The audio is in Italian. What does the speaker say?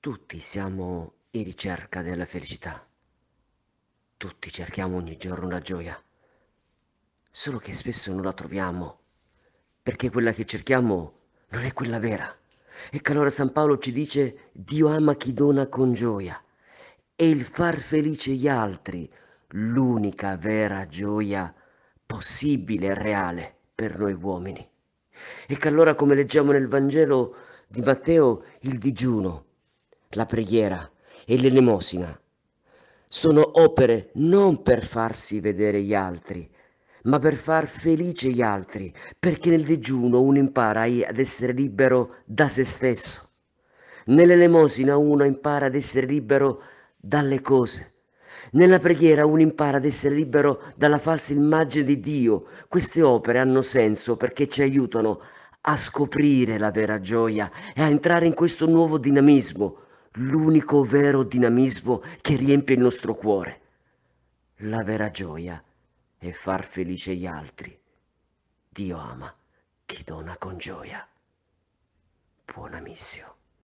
Tutti siamo in ricerca della felicità. Tutti cerchiamo ogni giorno la gioia. Solo che spesso non la troviamo, perché quella che cerchiamo non è quella vera. Ecco allora San Paolo ci dice Dio ama chi dona con gioia e il far felice gli altri, l'unica vera gioia possibile e reale per noi uomini. Ecco allora come leggiamo nel Vangelo di Matteo il digiuno la preghiera e l'elemosina sono opere non per farsi vedere gli altri, ma per far felice gli altri, perché nel digiuno uno impara ad essere libero da se stesso. Nell'elemosina uno impara ad essere libero dalle cose. Nella preghiera uno impara ad essere libero dalla falsa immagine di Dio. Queste opere hanno senso perché ci aiutano a scoprire la vera gioia e a entrare in questo nuovo dinamismo l'unico vero dinamismo che riempie il nostro cuore. La vera gioia è far felice gli altri. Dio ama chi dona con gioia. Buona missione.